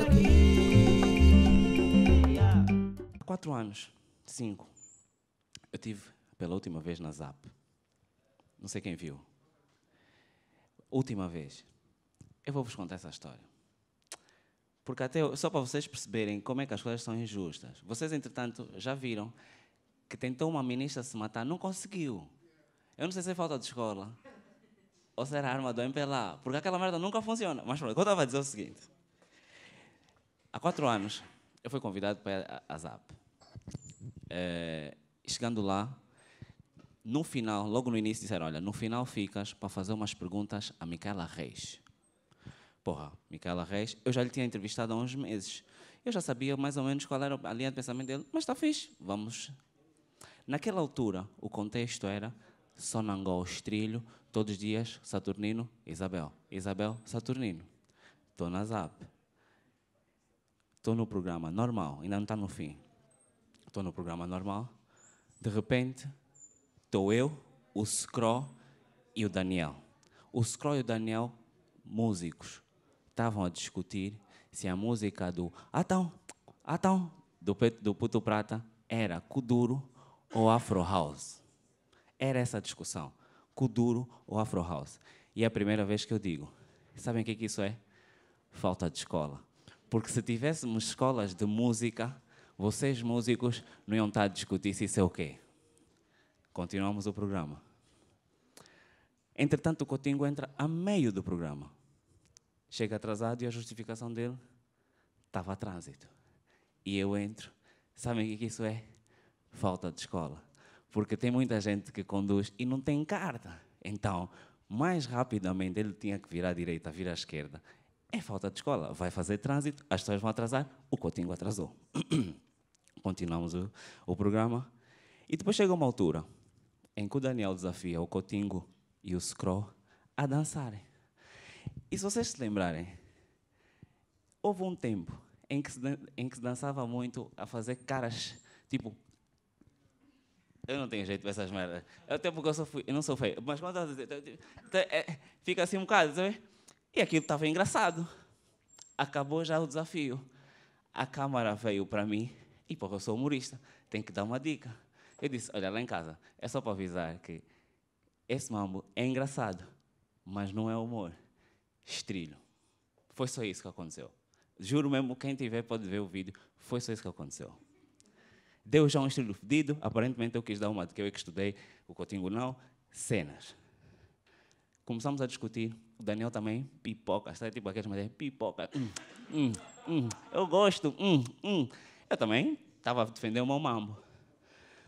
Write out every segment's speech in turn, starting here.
aqui. Há quatro anos, cinco, eu tive pela última vez na Zap. Não sei quem viu. Última vez. Eu vou vos contar essa história. Porque até só para vocês perceberem como é que as coisas são injustas. Vocês, entretanto, já viram que tentou uma ministra se matar, não conseguiu. Eu não sei se é falta de escola ou será a arma do MP lá? Porque aquela merda nunca funciona. Mas pronto, eu estava a dizer é o seguinte. Há quatro anos, eu fui convidado para a, ZAP. É, chegando lá, no final, logo no início, disseram: Olha, no final ficas para fazer umas perguntas a Micaela Reis. Porra, Micaela Reis, eu já lhe tinha entrevistado há uns meses. Eu já sabia mais ou menos qual era a linha de pensamento dele, mas está fixe, vamos. Naquela altura, o contexto era Sonangol Estrilho, Todos os dias, Saturnino, Isabel. Isabel, Saturnino. Estou na ZAP. Estou no programa normal, ainda não está no fim. Estou no programa normal. De repente, estou eu, o Scro e o Daniel. O Scro e o Daniel, músicos, estavam a discutir se a música do Atão, Atão, do, do Puto Prata, era Kuduro ou Afro House. Era essa a discussão. Kuduro ou Afro House. E é a primeira vez que eu digo. Sabem o que, é que isso é? Falta de escola. Porque se tivéssemos escolas de música, vocês músicos não iam estar a discutir se isso é o quê. Continuamos o programa. Entretanto, o Cotingo entra a meio do programa. Chega atrasado e a justificação dele estava a trânsito. E eu entro. Sabem o que é isso é? Falta de escola porque tem muita gente que conduz e não tem carta. Então, mais rapidamente ele tinha que virar à direita, virar à esquerda. É falta de escola, vai fazer trânsito, as pessoas vão atrasar, o cotingo atrasou. Continuamos o, o programa. E depois chega uma altura em que o Daniel desafia o cotingo e o Scroll a dançarem. E se vocês se lembrarem, houve um tempo em que se, em que se dançava muito a fazer caras, tipo, eu não tenho jeito para essas merdas. Até porque eu, sou fui, eu não sou feio. Mas quando é, fica assim um bocado, sabe? E aquilo estava engraçado. Acabou já o desafio. A câmara veio para mim, e porque eu sou humorista, tem que dar uma dica. Eu disse: Olha, lá em casa, é só para avisar que esse mambo é engraçado, mas não é humor. Estrilho. Foi só isso que aconteceu. Juro mesmo, quem tiver pode ver o vídeo. Foi só isso que aconteceu. Deu já é um estudo pedido, aparentemente eu quis dar uma de que eu é que estudei, o Cotingo, não, cenas. Começamos a discutir, o Daniel também, pipoca, sabe tipo aqueles mas pipoca, hum, hum, hum, eu gosto, hum, hum. Eu também estava a defender o meu mambo.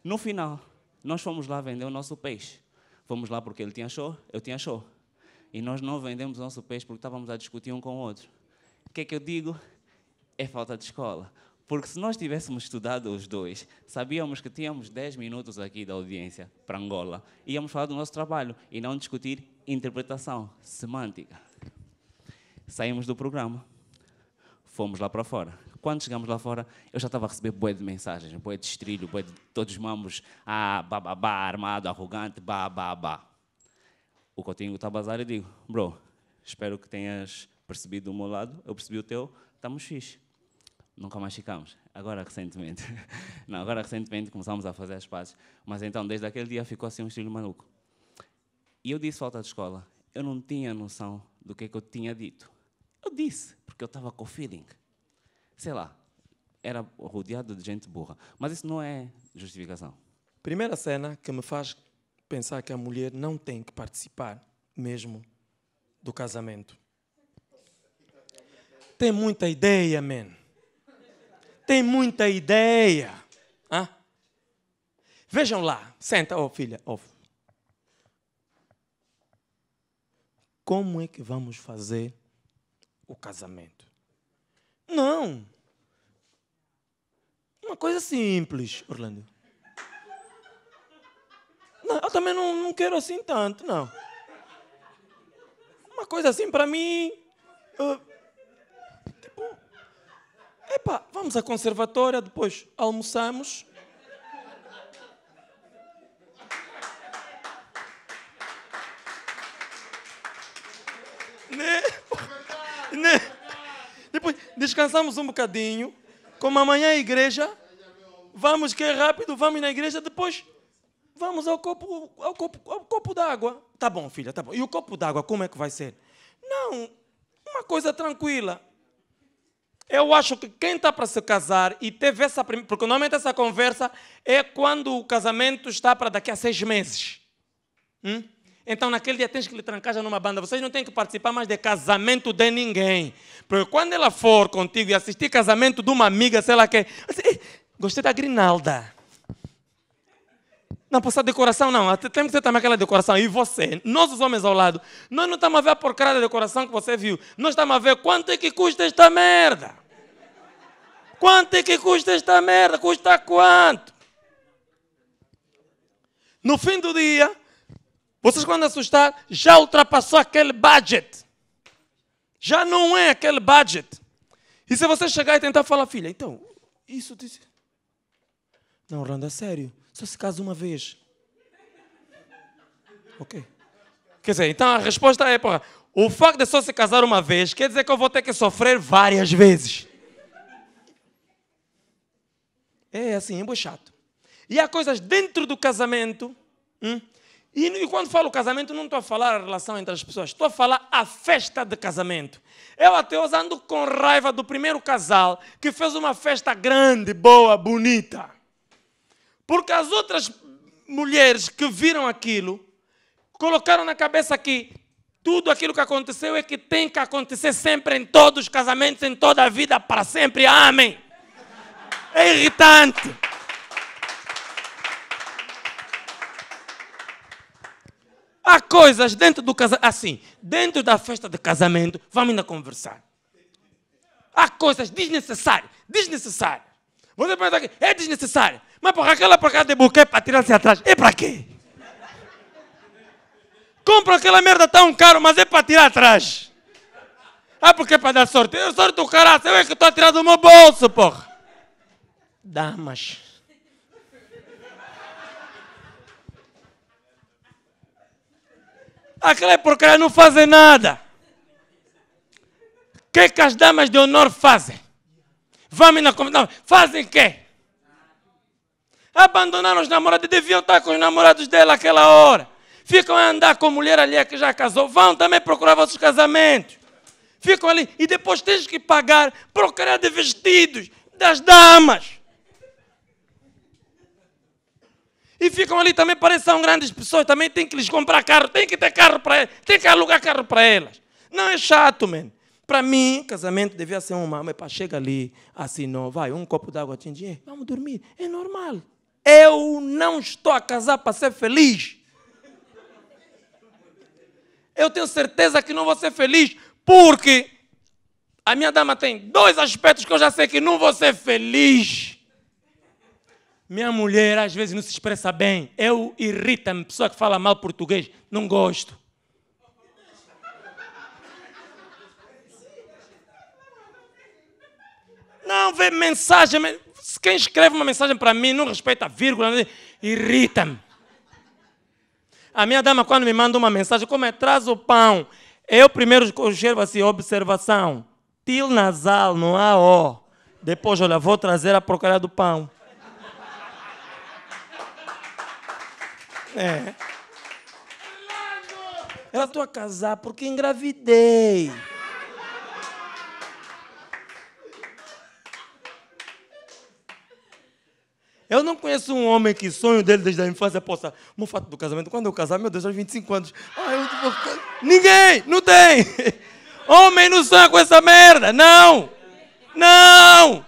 No final, nós fomos lá vender o nosso peixe. Fomos lá porque ele tinha show, eu tinha show. E nós não vendemos o nosso peixe porque estávamos a discutir um com o outro. O que é que eu digo? É falta de escola. Porque se nós tivéssemos estudado os dois, sabíamos que tínhamos 10 minutos aqui da audiência para Angola. Íamos falar do nosso trabalho e não discutir interpretação semântica. Saímos do programa, fomos lá para fora. Quando chegamos lá fora, eu já estava a receber boé de mensagens, boé de estrilho, boé de todos os mambos, ah, bababá, armado, arrogante, bababá. O cotinho estava a a e digo, bro, espero que tenhas percebido o meu lado, eu percebi o teu, estamos fixe nunca mais ficámos. Agora, recentemente. Não, agora, recentemente, começámos a fazer as pazes. Mas então, desde aquele dia, ficou assim um estilo maluco. E eu disse falta de escola. Eu não tinha noção do que é que eu tinha dito. Eu disse, porque eu estava com o feeling. Sei lá, era rodeado de gente burra. Mas isso não é justificação. Primeira cena que me faz pensar que a mulher não tem que participar mesmo do casamento. Tem muita ideia, man tem muita ideia. Hã? Vejam lá, senta, oh filha, oh. Como é que vamos fazer o casamento? Não. Uma coisa simples, Orlando. Não, eu também não, não quero assim tanto, não. Uma coisa assim, para mim. Uh, Epá, vamos à conservatória, depois almoçamos. né? né? Depois descansamos um bocadinho. Como amanhã é igreja, vamos que é rápido, vamos na igreja, depois vamos ao copo, ao copo, ao copo d'água. Tá bom, filha, tá bom. E o copo d'água, como é que vai ser? Não, uma coisa tranquila. Eu acho que quem está para se casar e teve essa. primeira. Porque normalmente essa conversa é quando o casamento está para daqui a seis meses. Hum? Então, naquele dia, tens que lhe trancar já numa banda. Vocês não têm que participar mais de casamento de ninguém. Porque quando ela for contigo e assistir casamento de uma amiga, sei lá quem. Gostei da Grinalda. Não, passar decoração não. Até tem que ter também aquela decoração. E você, nós os homens ao lado, nós não estamos a ver a porcaria da decoração que você viu. Nós estamos a ver quanto é que custa esta merda. Quanto é que custa esta merda? Custa quanto? No fim do dia, vocês quando assustar, já ultrapassou aquele budget. Já não é aquele budget. E se você chegar e tentar falar, filha, então, isso disse. Não, Randa, é sério. Só se casa uma vez. Ok. Quer dizer, então a resposta é, porra, o facto de só se casar uma vez quer dizer que eu vou ter que sofrer várias vezes. É assim, é muito chato. E há coisas dentro do casamento. Hum? E, e, quando falo casamento, não estou a falar a relação entre as pessoas, estou a falar a festa de casamento. Eu até hoje ando com raiva do primeiro casal que fez uma festa grande, boa, bonita. Porque as outras mulheres que viram aquilo colocaram na cabeça que tudo aquilo que aconteceu é que tem que acontecer sempre em todos os casamentos, em toda a vida, para sempre. Amém. É irritante. Há coisas dentro do casamento, assim, dentro da festa de casamento, vamos ainda conversar. Há coisas desnecessárias, desnecessárias. Você pensa que é desnecessário. Mas porra, aquela porcaria de buquê para tirar-se atrás, é para quê? Compra aquela merda tão caro, mas é para tirar atrás. Ah, porque é para dar sorte. Eu sorte do caralho, eu é que estou a tirar do meu bolso, porra. Damas. Aquela porcaria não fazem nada. O que, que as damas de honor fazem? vamos na convidar. Fazem o quê? Abandonaram os namorados, deviam estar com os namorados dela aquela hora. Ficam a andar com a mulher ali que já casou. Vão também procurar vossos casamentos. Ficam ali e depois tens que pagar procurar de vestidos das damas. E ficam ali também, parecem são grandes pessoas, também tem que lhes comprar carro, tem que ter carro para elas, tem que alugar carro para elas. Não é chato, man. Para mim, casamento devia ser uma, mas é para chega ali, assim não, vai, um copo d'água tinha dinheiro, vamos dormir, é normal. Eu não estou a casar para ser feliz. Eu tenho certeza que não vou ser feliz, porque a minha dama tem dois aspectos que eu já sei que não vou ser feliz. Minha mulher às vezes não se expressa bem. Eu irrita-me, pessoa que fala mal português, não gosto. Não, vê mensagem. Quem escreve uma mensagem para mim não respeita a vírgula, irrita-me. A minha dama, quando me manda uma mensagem, como é, traz o pão. Eu primeiro observo assim, observação. Til nasal, não há ó. Depois, olha, vou trazer a porcaria do pão. É. Ela estou a casar porque engravidei. Eu não conheço um homem que sonho dele desde a infância possa. Uma fato do casamento. Quando eu casar, meu Deus, aos 25 anos. Ah, eu Ninguém! Não tem! Homem não sonha com essa merda! Não! Não!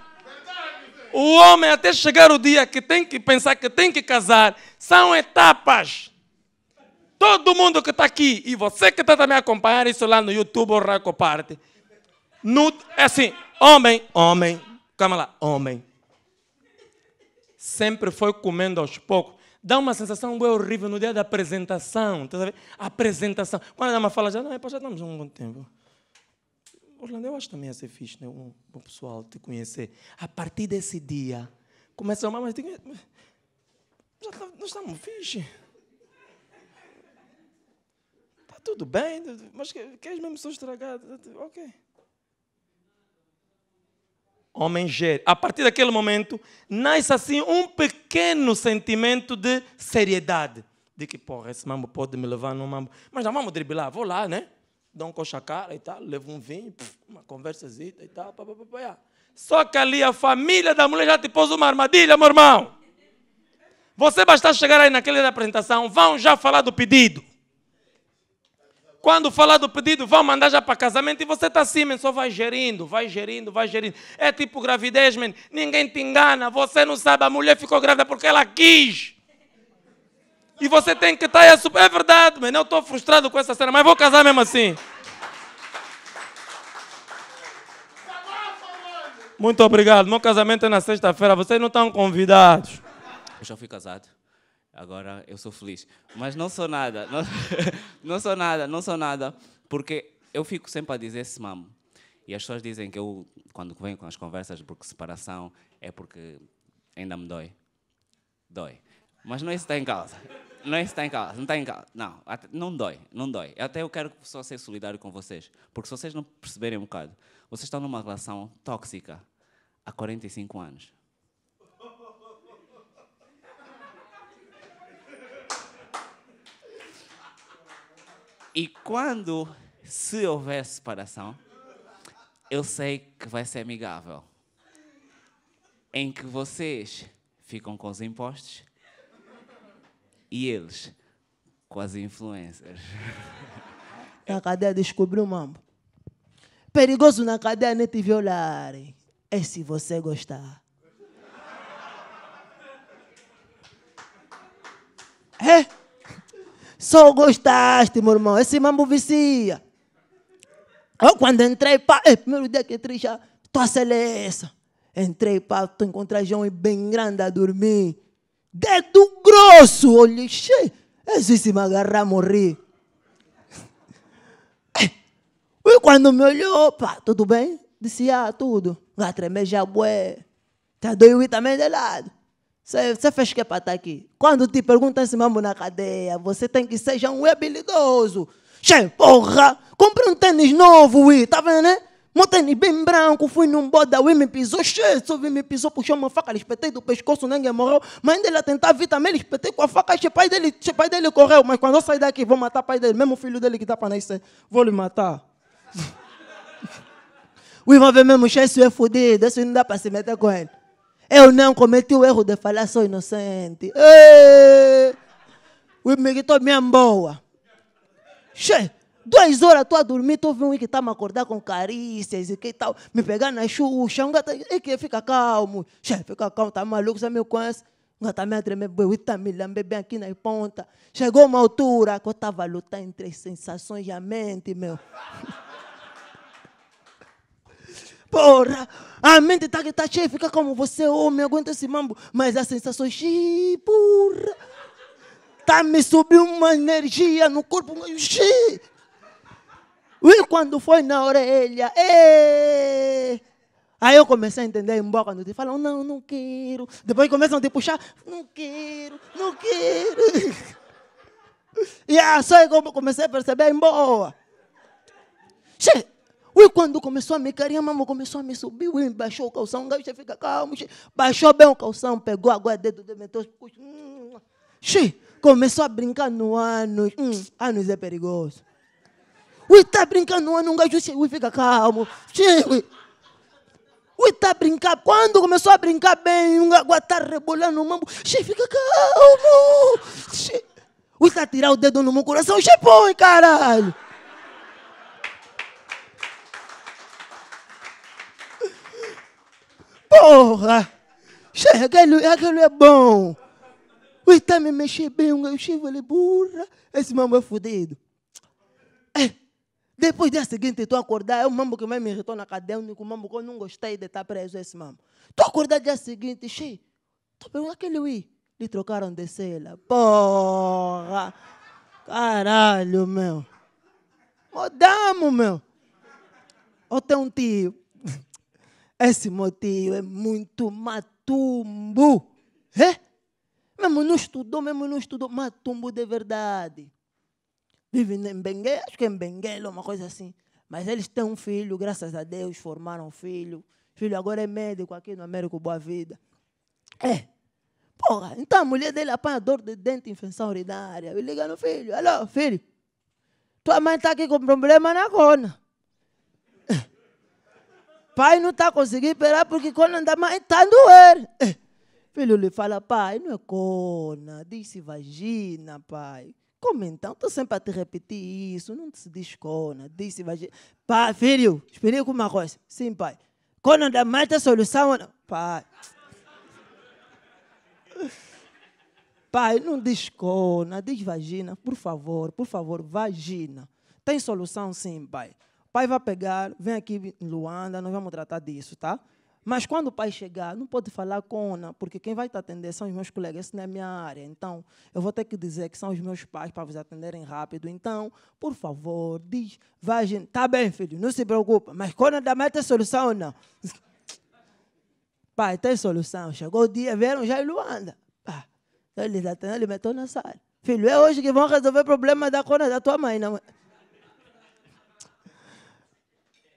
O homem, até chegar o dia que tem que pensar que tem que casar, são etapas. Todo mundo que está aqui e você que está também acompanhando isso lá no YouTube ou Raco Parte. No, é assim, homem, homem, calma lá, homem sempre foi comendo aos poucos. Dá uma sensação bem é horrível no dia da apresentação. Tá apresentação. Quando a dama fala, já, não, é, já estamos há um bom tempo. Orlando, eu acho também a ser fixe, né? um, bom pessoal te conhecer. A partir desse dia, começa a mas, mas já tá, nós estamos fixe. Está tudo bem, mas queres mesmo estragado? Ok. Ok homem gere. A partir daquele momento, nasce assim um pequeno sentimento de seriedade. De que, porra, esse mambo pode me levar num mambo. Mas não vamos driblar, vou lá, né? Dou um coxa cara e tal, levo um vinho, uma conversazinha e tal. Pá, pá, pá, Só que ali a família da mulher já te pôs uma armadilha, meu irmão. Você basta chegar aí naquele da apresentação, vão já falar do pedido. Quando falar do pedido, vão mandar já para casamento e você está assim, man, só vai gerindo, vai gerindo, vai gerindo. É tipo gravidez, man. ninguém te engana, você não sabe, a mulher ficou grávida porque ela quis. E você tem que estar tá aí a super. É verdade, man. eu estou frustrado com essa cena, mas vou casar mesmo assim. Muito obrigado. Meu casamento é na sexta-feira, vocês não estão convidados. Eu já fui casado agora eu sou feliz. Mas não sou nada, não, não sou nada, não sou nada, porque eu fico sempre a dizer esse mamo. E as pessoas dizem que eu, quando venho com as conversas porque separação, é porque ainda me dói. Dói. Mas não é isso que está em causa. Não é isso que está em causa. Não está em causa. Não, não dói. Não dói. Até eu quero só ser solidário com vocês. Porque se vocês não perceberem um bocado, vocês estão numa relação tóxica há 45 anos. E quando, se houver separação, eu sei que vai ser amigável. Em que vocês ficam com os impostos e eles com as influências. Na cadeia descobriu o mambo. Perigoso na cadeia nem te violarem. É se você gostar. É? Só gostaste, meu irmão. Esse mambo vicia. Eu, quando entrei, pá, é, primeiro dia que entrei já, tô a Entrei, pá, encontrar encontrando João bem grande a dormir. Dedo grosso, olhe cheio. Esse se me agarrar, morri. E quando me olhou, pá, tudo bem? Disse, ah, tudo. Ah, tremer já, bué. Tá doido também de lado. Você fez que é para estar tá aqui. Quando te perguntam se mambo na cadeia, você tem que ser um habilidoso. Che, porra! Comprei um tênis novo, ui, tá vendo, né? Meu tênis bem branco, fui num boda, ui, me pisou, che, só vi, me pisou, puxou uma faca, espetei do pescoço, ninguém morreu. Mas ainda a tentar vir também, me espetei com a faca, che, pai dele, che, pai dele correu, mas quando eu sair daqui, vou matar pai dele, mesmo o filho dele que tá para nascer, vou lhe matar. ui, vai ver mesmo, che, isso é fodido, isso não dá para se meter com ele. Eu não cometi o erro de falar, sou inocente. Ei! O que tá me boa. Che, duas horas estou a dormir, estou vendo um que está me acordar com carícias e que tal, me pegar na xuxa, um gato, e que fica calmo. Che, fica calmo, está maluco, você me conhece. Um gato me tremer, está me lambe bem aqui na ponta. Chegou uma altura que eu estava a lutar entre as sensações e a mente, meu. Porra! A mente está tá cheia, fica como você, homem, aguenta esse mambo. Mas as sensações, xi, porra! Tá me subindo uma energia no corpo, xi! E quando foi na orelha, e... Aí eu comecei a entender embora quando te falam, oh, não, não quero. Depois começam a te puxar, não quero, não quero. E é só como comecei a perceber embora. Chega! E quando começou a me carinhar, a mamãe começou a me subir, e baixou o calção, o gajo fica calmo, baixou bem o calção, pegou agora dedo de meteu, começou a brincar no ano Hum, ânus é perigoso. Ui, tá brincando no ano, um gajo ui, fica calmo. Ui. Ui, tá brincando. Quando começou a brincar bem, um gajo tá rebolando no mambo. Xi, fica calmo. Xi. Ui, tá tirar o dedo no meu coração. Xi, põe, caralho. Porra! Chega, aquilo é bom. O Itá me mexeu bem, o Chivo ele burra. Esse mambo é fodido. É. Depois do dia seguinte, tu acordar, é o mambo que mais me irritou na cadeia, o mambo que eu não gostei de estar preso, esse mambo. Tu acordar dia seguinte, cheio. Tu pergunta aquele Ui. Lhe trocaram de cela. Porra! Caralho, meu. Modamo, meu. Ou tem um tio. Esse motivo é muito matumbo. É? Mesmo não estudou, mesmo não estudou. Matumbo de verdade. Vive em Benguela, acho que é em Benguela, uma coisa assim. Mas eles têm um filho, graças a Deus, formaram um filho. filho agora é médico aqui no Américo Boa Vida. É. Porra, então a mulher dele apanha dor de dente, infecção urinária. Ele liga no filho. Alô, filho, tua mãe está aqui com problema na cona. Pai não está conseguindo esperar porque quando anda mais está a doer. Eh, filho lhe fala, pai, não é cona, disse vagina, pai. Como então? Estou sempre a te repetir isso, não se diz cona, disse vagina. Pai, filho, com uma coisa. Sim, pai. Quando anda mais a solução, não? pai. Pai, não diz cona, diz vagina, por favor, por favor, vagina. Tem solução sim, pai pai vai pegar, vem aqui em Luanda, nós vamos tratar disso, tá? Mas quando o pai chegar, não pode falar com Ona, porque quem vai te atender são os meus colegas, isso não é minha área. Então, eu vou ter que dizer que são os meus pais para vos atenderem rápido. Então, por favor, diz, vai, gente. Tá bem, filho, não se preocupa, mas quando da meta tem solução ou não? Pai, tem solução. Chegou o dia, vieram já em Luanda. Pá, ele ele meteu na sala. Filho, é hoje que vão resolver o problema da cona da tua mãe, não é?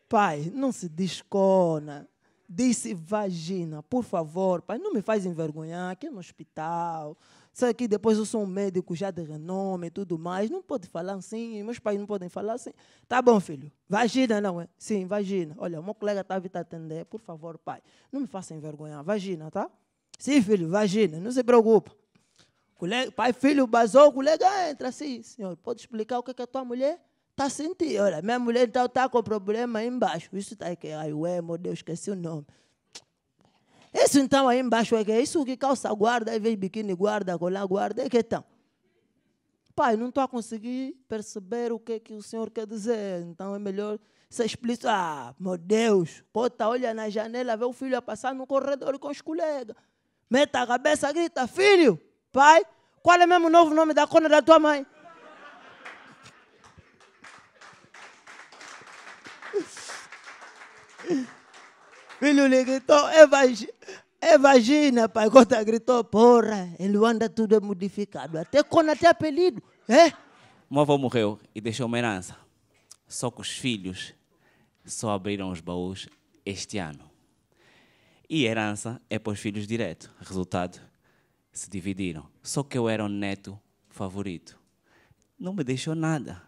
Pai, não se descona. Disse vagina, por favor, pai, não me faz envergonhar aqui no hospital. Sabe que depois eu sou um médico já de renome e tudo mais. Não pode falar assim, meus pais não podem falar assim. Tá bom, filho. Vagina, não é? Sim, vagina. Olha, meu colega está a tá te atender. É, por favor, pai, não me faça envergonhar. Vagina, tá? Sim, filho, vagina. Não se preocupa. Colega, pai, filho, basou, o colega entra. Sim, senhor. Pode explicar o que é a tua mulher? Está a sentir. Olha, minha mulher então está com problema aí embaixo. Isso está que Ai, ué, meu Deus, esqueci o nome. Isso então aí embaixo é que é isso que calça guarda, aí vem biquíni guarda, colar guarda, é que então. Pai, não estou a conseguir perceber o que, é que o senhor quer dizer. Então é melhor ser explícito. Ah, meu Deus, bota, olha na janela, vê o filho a passar no corredor com os colegas. Meta a cabeça, grita, filho, pai, qual é mesmo o novo nome da cona da tua mãe? Filho lhe gritou, é, vagina, é vagina, pai. Quando gritou, porra, ele anda tudo é modificado. Até quando até apelido, é? Meu morreu e deixou uma herança. Só que os filhos só abriram os baús este ano. E herança é para os filhos direto. Resultado, se dividiram. Só que eu era o neto favorito. Não me deixou nada.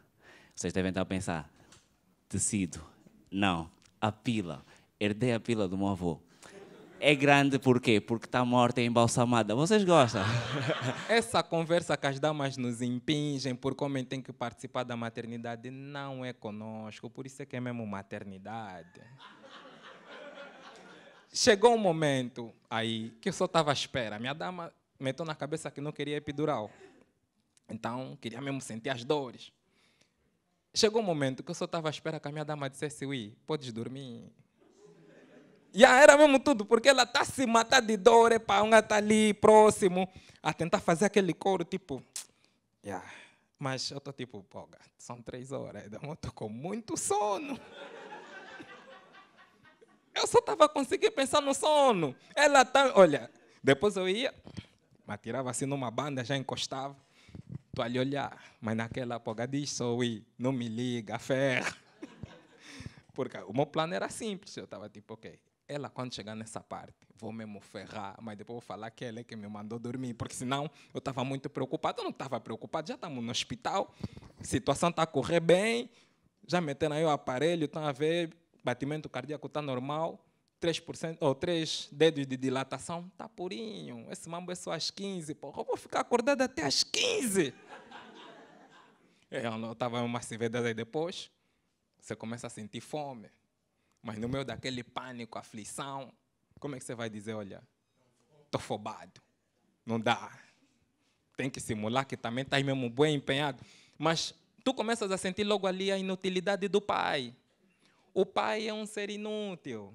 Vocês devem estar a pensar, tecido. Não a pila. Herdei a pila do meu avô. É grande por quê? Porque está morta e embalsamada. Vocês gostam? Essa conversa que as damas nos impingem por como tem que participar da maternidade não é conosco. Por isso é que é mesmo maternidade. Chegou um momento aí que eu só estava à espera. Minha dama meteu na cabeça que não queria epidural. Então, queria mesmo sentir as dores. Chegou um momento que eu só estava à espera que a minha dama dissesse, ui, podes dormir. E era mesmo tudo, porque ela está se matando de dor, para um está ali próximo, a tentar fazer aquele coro, tipo. Yeah. Mas eu estou tipo, pô, gato, são três horas, eu estou com muito sono. Eu só estava conseguindo pensar no sono. Ela tá, olha, depois eu ia, me atirava assim numa banda, já encostava tu lhe olhar, mas naquela época diz só, não me liga, ferro. Porque o meu plano era simples, eu estava tipo, ok, ela quando chegar nessa parte, vou mesmo ferrar, mas depois vou falar que ela é que me mandou dormir, porque senão eu estava muito preocupado, eu não estava preocupado, já estamos no hospital, a situação está a correr bem, já meteram aí o aparelho, estão a ver, batimento cardíaco está normal, 3%, ou 3 dedos de dilatação, tá purinho. Esse mambo é só às 15, porra. Eu vou ficar acordado até às 15. É, eu não estava uma cerveja aí depois. Você começa a sentir fome. Mas no meio daquele pânico, aflição, como é que você vai dizer, olha, estou fobado. Não dá. Tem que simular que também está mesmo bem empenhado. Mas tu começas a sentir logo ali a inutilidade do pai. O pai é um ser inútil.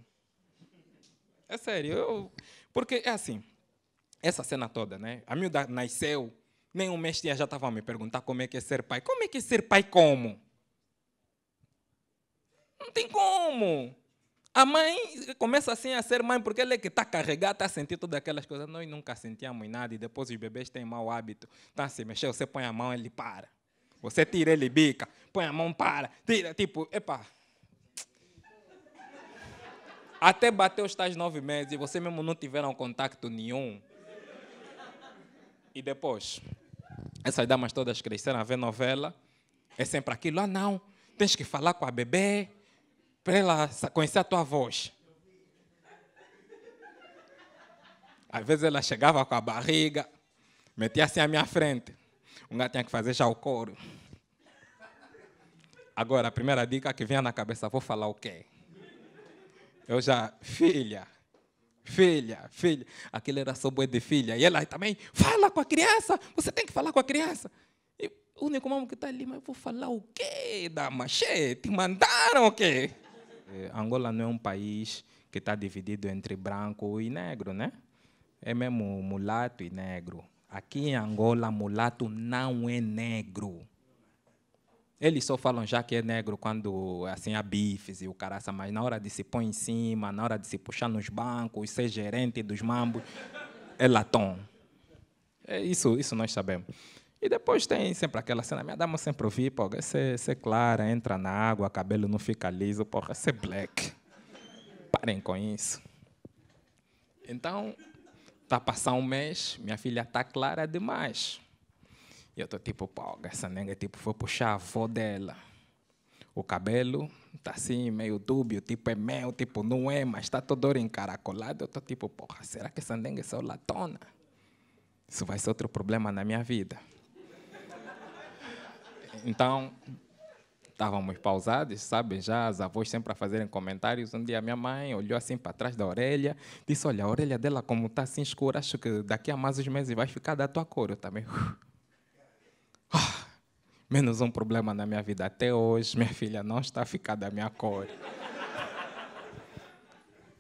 É sério. Eu, porque é assim, essa cena toda, né? A miúda nasceu, nem um mestre já estava a me perguntar como é que é ser pai. Como é que é ser pai como? Não tem como. A mãe começa assim a ser mãe porque ela é que está carregada, está a sentir todas aquelas coisas. Nós nunca sentíamos nada e depois os bebês têm mau hábito. Então, se, mexer, você põe a mão, ele para. Você tira, ele bica. Põe a mão, para. Tira, tipo, epa, até bater os tais nove meses e você mesmo não tiveram contato nenhum. E depois, essas damas todas cresceram a ver novela. É sempre aquilo, ah não, tens que falar com a bebê para ela conhecer a tua voz. Às vezes ela chegava com a barriga, metia assim à minha frente. Um gato tinha que fazer já o couro. Agora, a primeira dica que vem na cabeça, vou falar o quê? Eu já, filha, filha, filha. Aquilo era só boi de filha. E ela também, fala com a criança, você tem que falar com a criança. E o único mamão que está ali, mas eu vou falar o quê, dama? Che, te mandaram o quê? É, Angola não é um país que está dividido entre branco e negro, né? É mesmo mulato e negro. Aqui em Angola, mulato não é negro. Eles só falam já que é negro quando assim há bifes e o caraça, mas na hora de se pôr em cima, na hora de se puxar nos bancos, ser gerente dos mambos, é latom. É isso, isso nós sabemos. E depois tem sempre aquela cena, minha dama sempre ouvi, pô, você ser clara, entra na água, cabelo não fica liso, porra, é black. Parem com isso. Então, está passar um mês, minha filha está clara demais. E eu estou tipo, pô, essa nega tipo, foi puxar a avó dela. O cabelo está assim, meio dúbio, tipo, é meu, tipo, não é, mas está toda hora encaracolado. Eu estou tipo, porra, será que essa nega é só latona? Isso vai ser outro problema na minha vida. Então, estávamos pausados, sabe? Já as avós sempre a fazerem comentários. Um dia minha mãe olhou assim para trás da orelha, disse: Olha, a orelha dela, como está assim escura, acho que daqui a mais uns meses vai ficar da tua cor. Eu também. Uh, menos um problema na minha vida até hoje. Minha filha não está a ficar da minha cor.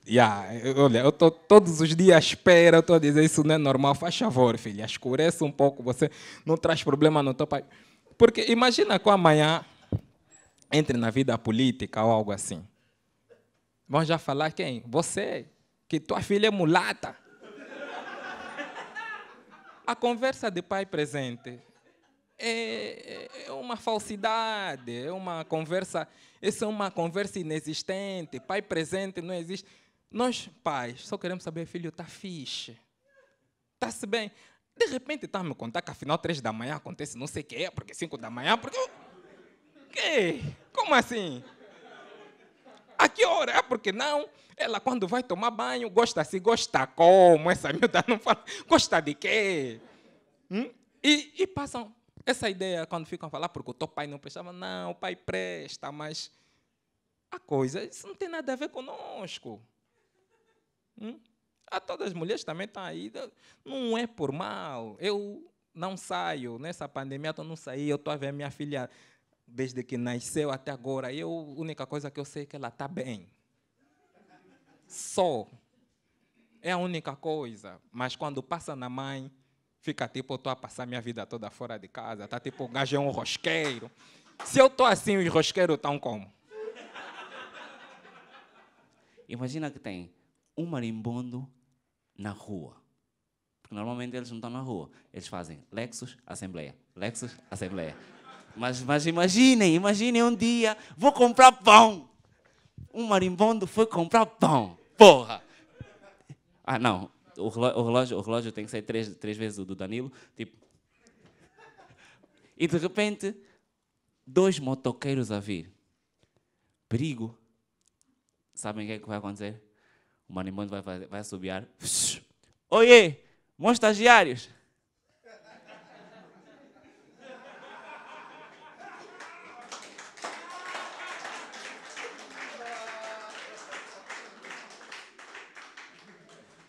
Yeah, olha, eu estou todos os dias à espera, eu estou a dizer isso não é normal, faz favor, filha, escurece um pouco, você não traz problema no teu pai. Porque imagina que amanhã entre na vida política ou algo assim. Vão já falar quem? Você, que tua filha é mulata. A conversa de pai presente é, é, é uma falsidade, é uma conversa, isso é uma conversa inexistente, pai presente não existe. Nós, pais, só queremos saber, filho, está fixe, está-se bem. De repente está a me contar que afinal três da manhã acontece não sei o que é, porque cinco da manhã, porque... Que? Como assim? A que hora? É porque não? Ela, quando vai tomar banho, gosta assim, gosta como? Essa miúda não fala. Gosta de quê? Hum? E, e, passam essa ideia, quando ficam a falar, porque o teu pai não prestava, não, o pai presta, mas a coisa, isso não tem nada a ver conosco. Hum? A todas as mulheres também estão aí, não é por mal. Eu não saio, nessa pandemia eu não saí, eu estou a ver minha filha desde que nasceu até agora. Eu, a única coisa que eu sei é que ela está bem. Só. É a única coisa. Mas quando passa na mãe, Fica tipo, eu estou a passar minha vida toda fora de casa, está tipo, o gajo é um rosqueiro. Se eu estou assim, os rosqueiros estão como? Imagina que tem um marimbondo na rua. Porque normalmente eles não estão na rua. Eles fazem Lexus, Assembleia. Lexus, Assembleia. Mas, mas imaginem, imaginem um dia, vou comprar pão. Um marimbondo foi comprar pão. Porra! Ah, não o relógio, o relógio, o relógio tem que ser três, três vezes o do Danilo. Tipo. E de repente, dois motoqueiros a vir. Perigo. Sabem o que é que vai acontecer? O marimbondo vai, vai, vai assobiar. Oiê, bons estagiários!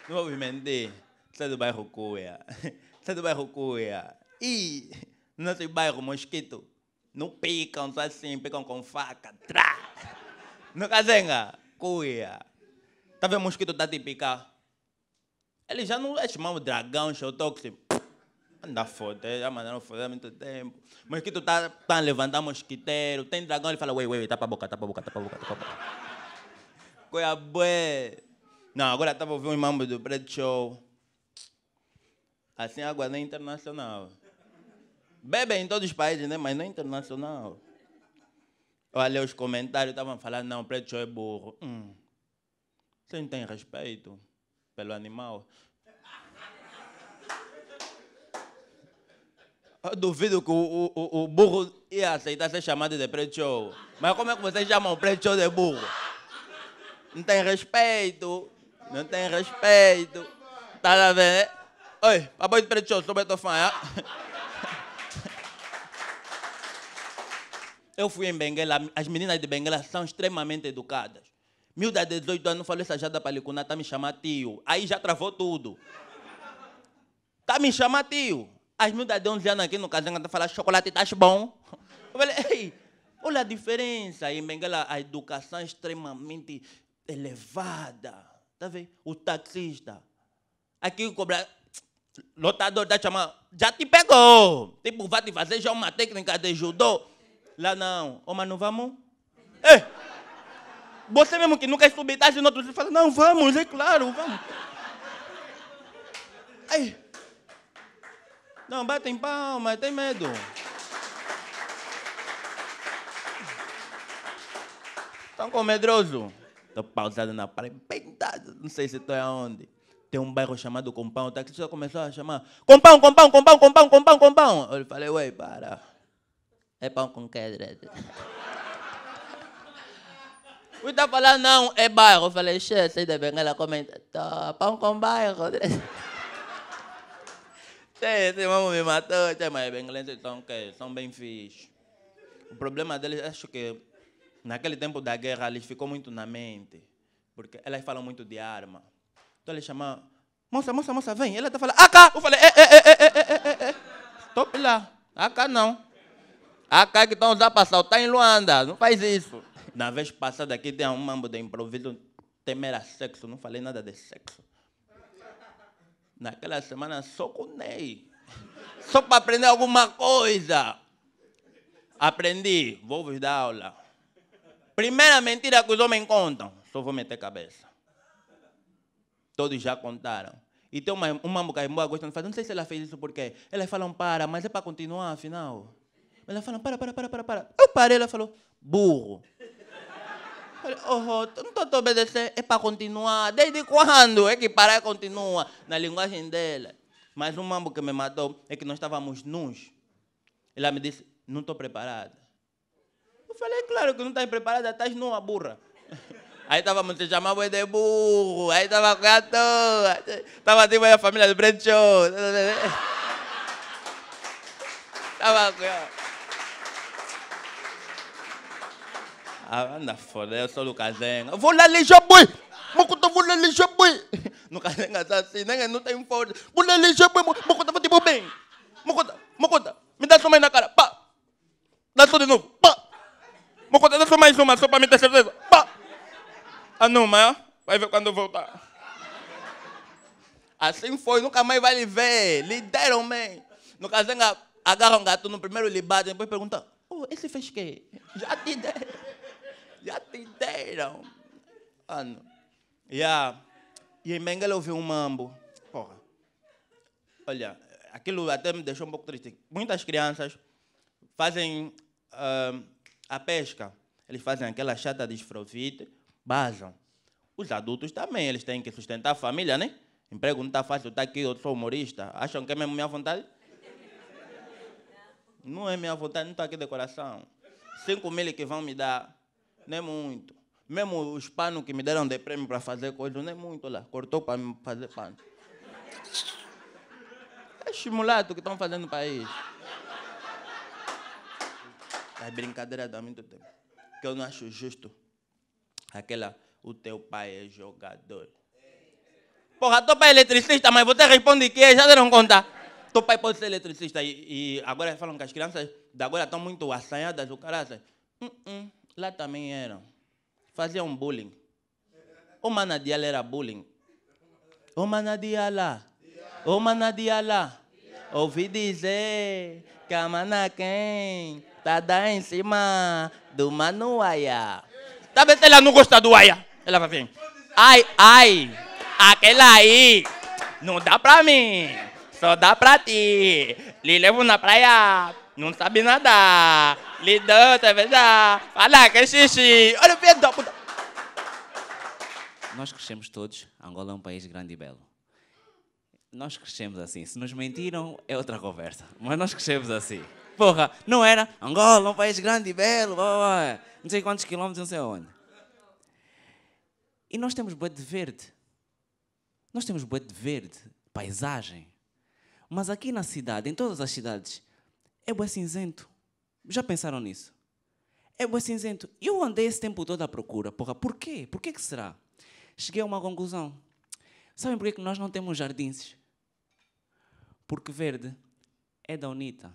Não vou me mentir. Sai do bairro Cuia. Sai do bairro Cuia. E no nosso bairro, mosquito. Não picam só assim, picam com faca. Trá! No casenga, cuia. Tá vendo mosquito tá te picar? Ele já não é chamado dragão, xotóxico. Anda foda, já mandaram foda há muito tempo. Mosquito tá, tá levantando mosquiteiro. Tem dragão, ele fala, ué, ué, tapa a boca, tapa a boca, tapa a boca, tapa a boca. Cuia, bué. Não, agora estava ouvindo um mambo do Brad Show. Assim, a água não é internacional. Bebe em todos os países, né? Mas não é internacional. Olha, os comentários estavam falando, não, o Brad Show é burro. Hum. Você não tem respeito pelo animal. Eu duvido que o, o, o burro ia aceitar ser chamado de preto show. Mas como é que vocês chamam o preto show de burro? Não tem respeito. Não tem respeito. Tá vendo? Né? Oi, papai de preto, sou Beto Fã. Eu fui em Benguela, as meninas de Benguela são extremamente educadas. Milda, de 18 anos falou essa jada para palicuna, tá me chamando tio. Aí já travou tudo. Tá me chamando tio. As miúdas de 11 anos aqui no casamento tá falando chocolate tá bom. Eu falei, ei, olha a diferença. Em Benguela a educação é extremamente elevada. Tá vendo? O taxista. Aqui o cobrador. Lotador tá chamando. Já te pegou. Tipo, vai te fazer já uma técnica de judô. Lá não. Ô, mas não vamos? é Você mesmo que nunca é subiu, tá dizendo outro, dia fala, não, vamos, é claro, vamos. Aí. Não, batem palmas, tem medo. Estão com medroso. Estou pausado na parede não sei se estou aonde. É tem um bairro chamado Compão. O tá? taxista começou a chamar: Compão, Compão, Compão, Compão, Compão, Compão. Eu falei: Ué, para. É pão com quebre. O tá falando, não, é bairro. Eu falei: Che, sei de bem. Ela comenta: tá, Pão com bairro. Sei, esse mamão me matou. Sei, mas benglenses então, são que São bem fixos. O problema deles, acho que naquele tempo da guerra, eles ficou muito na mente porque elas falam muito de arma. Então ele chama, moça, moça, moça, vem. Ela está falando, AK! Eu falei, é, é, é, é, é, é, é, é. Top lá, AK não. AK que estão usando para saltar em Luanda, não faz isso. Na vez passada aqui tem um mambo de improviso, temera sexo, não falei nada de sexo. Naquela semana só com Ney. Só para aprender alguma coisa. Aprendi, vou vos dar aula. Primeira mentira que os homens contam só então, vou meter cabeça. Todos já contaram. E tem uma, uma mucaimboa é gostando de fazer, não sei se ela fez isso porque elas falam para, mas é para continuar, afinal. Elas falam para, para, para, para, para. Eu parei, ela falou, burro. Falei, oh, não estou a obedecer, é para continuar. Desde quando é que parar e continua? Na linguagem dela. Mas um mambo que me matou é que nós estávamos nus. Ela me disse, não estou preparada. Eu falei, claro que não estás preparada, estás numa burra. Aí tava muito chamado de burro, aí tava gato, tava tipo a família do Brencho. tava Ah, anda foda, eu sou do Vou lá lixo, boi! Mocuta, vou lá lixo, boi! No Cazenga tá assim, né? Não tem força. Vou lá lixo, boi, mocuta, vou tipo bem. Mocuta, mocuta, me dá sua mãe na cara, pá! Dá só de novo, pá! Mocuta, dá só mais uma, só pra me ter certeza, pá! Anuma, ah, vai ver quando eu voltar. Assim foi, nunca mais vai lhe ver. Lideram, deram, man. No casenga, agarra um gato, no primeiro lhe e depois perguntam, oh, esse fez quê? Já te deram. Já te deram. Ah não. E em Mengele eu vi um mambo. Porra. Olha, aquilo até me deixou um pouco triste. Muitas crianças fazem uh, a pesca. Eles fazem aquela chata de esfrovite, vajam. Os adultos também, eles têm que sustentar a família, né? Emprego não está fácil, está aqui, eu sou humorista. Acham que é mesmo minha vontade? Não é minha vontade, não estou tá aqui de coração. Cinco mil que vão me dar, não é muito. Mesmo os panos que me deram de prêmio para fazer coisa, não é muito lá. Cortou para fazer pano. É estimulado que estão fazendo no país. É brincadeira dá muito tempo. Que eu não acho justo. Aquela, o teu pai é jogador. Porra, teu pai é eletricista, mas você responde que é, já deram conta. Teu pai pode ser eletricista. E, e agora falam que as crianças de agora estão muito assanhadas, o cara assim. Hum, hum, lá também eram. Faziam bullying. O manadial era bullying. O manadiala. O manadiala. Ouvi dizer que a manaquém tá em cima do manuaia. Talvez ela não gosta do aia. Ela vai vir. Ai, ai, aquela aí não dá pra mim, só dá pra ti. Lhe levo na praia, não sabe nadar. Lhe dou, tá vendo? Fala, que é xixi. Olha o filho da puta. Nós crescemos todos. Angola é um país grande e belo. Nós crescemos assim. Se nos mentiram, é outra conversa. Mas nós crescemos assim. Porra, não era Angola, um país grande e belo, blá, blá, não sei quantos quilômetros, não sei onde. E nós temos boa de verde. Nós temos boa de verde, paisagem. Mas aqui na cidade, em todas as cidades, é boa cinzento. Já pensaram nisso? É boa cinzento. Eu andei esse tempo todo à procura, porra, porquê? Porquê que será? Cheguei a uma conclusão. Sabem porquê que nós não temos jardins? Porque verde é da UNITA.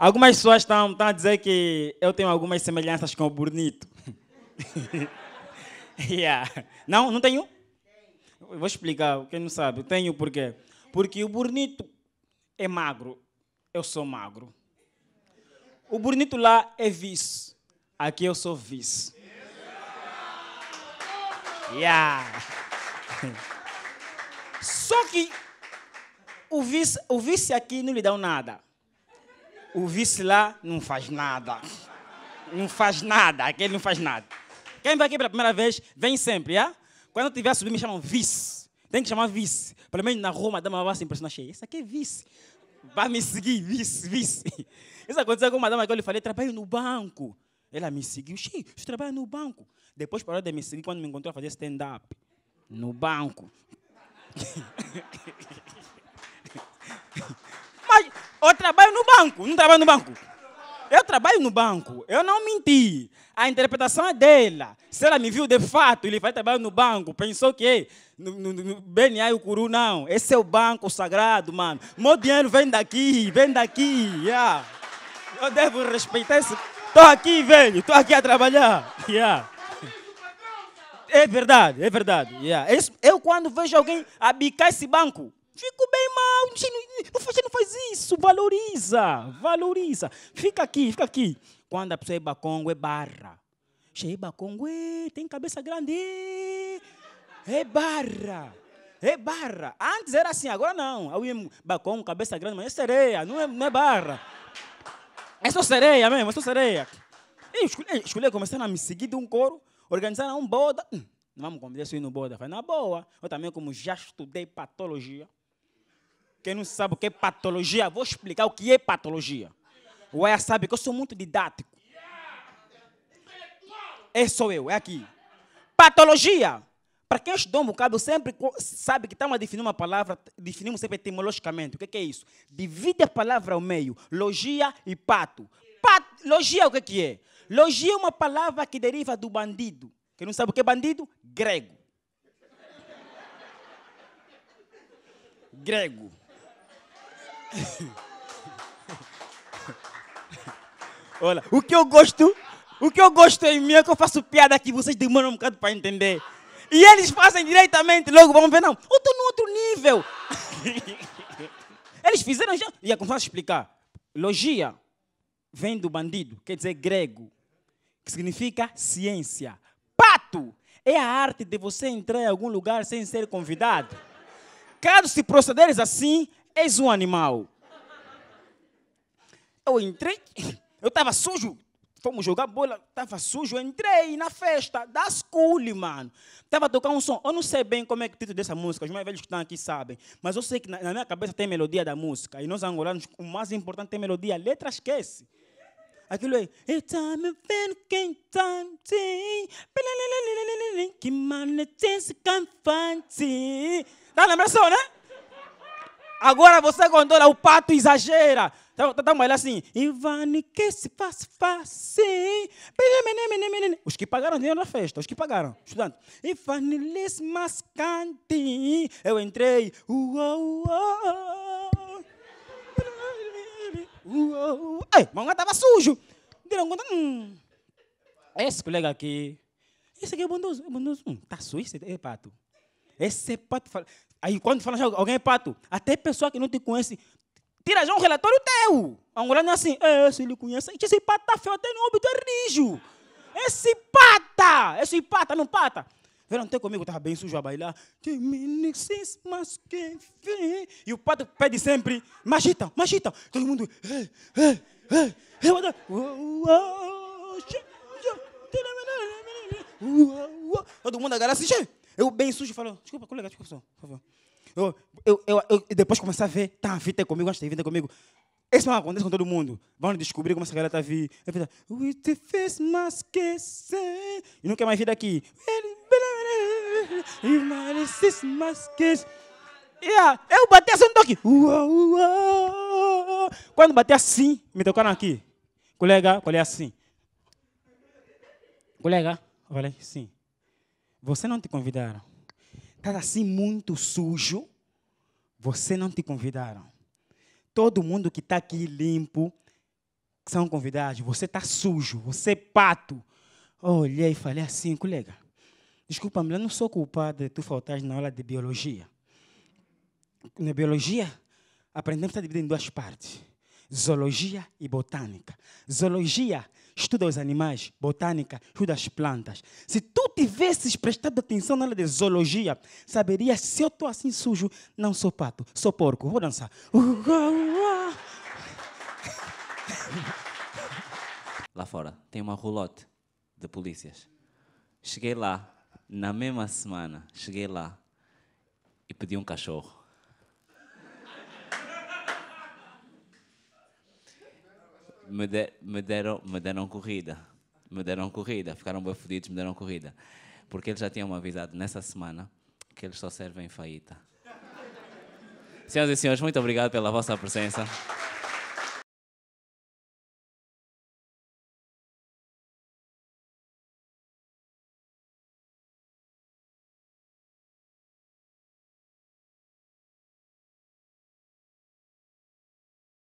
Algumas pessoas estão, estão a dizer que eu tenho algumas semelhanças com o Bonito. yeah. Não, não tenho? vou explicar, quem não sabe. tenho por quê? Porque o Bonito é magro, eu sou magro. O Bonito lá é vice, aqui eu sou vice. Yeah. Só que o vice, o vice aqui não lhe dá nada. O vice lá não faz nada. Não faz nada, aquele não faz nada. Quem vai aqui pela primeira vez, vem sempre, yeah? Quando tiver a subir, me chamam vice. Tem que chamar vice. Pelo menos na Roma, a dama vai assim, se impressionar é cheia. Isso aqui é vice. Vai me seguir, vice, vice. Isso aconteceu com uma dama que eu lhe falei, trabalho no banco. Ela me seguiu, cheia, você trabalha no banco. Depois parou de me seguir quando me encontrou a fazer stand-up. No banco. Eu trabalho no banco, não trabalho no banco. Eu trabalho no banco, eu não menti. A interpretação é dela. Se ela me viu de fato, ele vai trabalhar no banco, pensou que no, no, no BNA e o Curu, não. Esse é o banco sagrado, mano. Meu dinheiro vem daqui, vem daqui. Yeah. Eu devo respeitar esse. Estou aqui, velho, estou aqui a trabalhar. Yeah. É verdade, é verdade. Yeah. Eu, quando vejo alguém abicar esse banco, Fico bem mal. Você não, não faz isso. Valoriza. Valoriza. Fica aqui, fica aqui. Quando a pessoa é bacongo, é barra. Cheio é bacongo, é, tem cabeça grande. É, é barra. É barra. Antes era assim, agora não. Aí bacongo, cabeça grande, mas é sereia, não é, não é barra. É só sereia mesmo, é só sereia. e escolhi, começar a me seguir de um coro, organizar um boda. Hum, não vamos convidar isso aí no boda. Foi na boa. Eu também, como já estudei patologia, quem não sabe o que é patologia, vou explicar o que é patologia. O Aya sabe que eu sou muito didático. É sou eu, é aqui. Patologia. Para quem estudou um bocado, sempre sabe que estamos tá a definir uma palavra, definimos sempre etimologicamente. O é que é isso? Divide a palavra ao meio, logia e pato. Pat, logia o é que é? Logia é uma palavra que deriva do bandido. Quem não sabe o que é bandido? Grego. Grego. Olha, o que eu gosto, o que eu gosto em mim é que eu faço piada que vocês demoram um bocado para entender. E eles fazem diretamente, logo vão ver, não, eu estou no outro nível. eles fizeram já. E é como começar a explicar. Logia vem do bandido, quer dizer grego, que significa ciência. Pato é a arte de você entrar em algum lugar sem ser convidado. Caso se procederes assim, És um animal. Eu entrei, eu estava sujo. Fomos jogar bola, estava sujo. Eu entrei na festa da school, mano. Estava tocando um som. Eu não sei bem como é que é o título dessa música. Os mais velhos que estão aqui sabem. Mas eu sei que na, minha cabeça tem melodia da música. E nós angolanos, o mais importante é a melodia. A letra esquece. Aquilo é. It's time and fun, can Que man, it's time, can fun lembração, né? Agora você controla o pato exagera. Estamos então, então, lá é assim. Ivani, que se faz, passa. Os que pagaram dinheiro na festa, os que pagaram, estudante. Ivani, les mascante. Eu entrei. Uou, uou. Uou. Ei, mas estava sujo. Deram conta. Hum. Esse colega aqui. Esse aqui é bondoso. É bondoso. Hum, tá sujo, é pato. Esse pato fala. Aí quando fala alguém é pato, até pessoa que não te conhece, tira já um relatório teu. O angolano é assim, é, se ele conhece, esse pato tá feio até no óbito, é rijo. Esse pata, esse pata, não pata. Viram até comigo, estava bem sujo a bailar. E o pato pede sempre, machita, machita. Todo mundo, todo mundo agora assim, eu bem sujo falo, desculpa, colega, desculpa, por favor. Eu, eu, eu, eu depois começar a ver, tá, a vida é comigo, acho que vida é comigo. Isso não acontece com todo mundo. vamos descobrir como essa galera tá vindo. Aí we te fez mais esquecer. E não quer mais vida aqui E mereces mais esquecer. Yeah. Eu bati assim no toque. Uou, uou. Quando bati assim, me tocaram aqui. Colega, colher é assim. Colega, eu falei, sim. Você não te convidaram. Está assim muito sujo. Você não te convidaram. Todo mundo que está aqui limpo são convidados. Você está sujo. Você é pato. olhei e falei assim, colega. Desculpa, eu não sou culpado de tu faltar na aula de biologia. Na biologia, aprendemos a dividir em duas partes zoologia e botânica. Zoologia estuda os animais, botânica, estuda as plantas. Se tu tivesses prestado atenção na aula de zoologia, saberias se eu estou assim sujo, não sou pato, sou porco. Vou dançar. Lá fora tem uma roulotte de polícias. Cheguei lá, na mesma semana, cheguei lá e pedi um cachorro. me, de, me, deram, me deram corrida. Me deram corrida. Ficaram bem fodidos, me deram corrida. Porque eles já tinham avisado nessa semana que eles só servem faíta. Senhoras e senhores, muito obrigado pela vossa presença.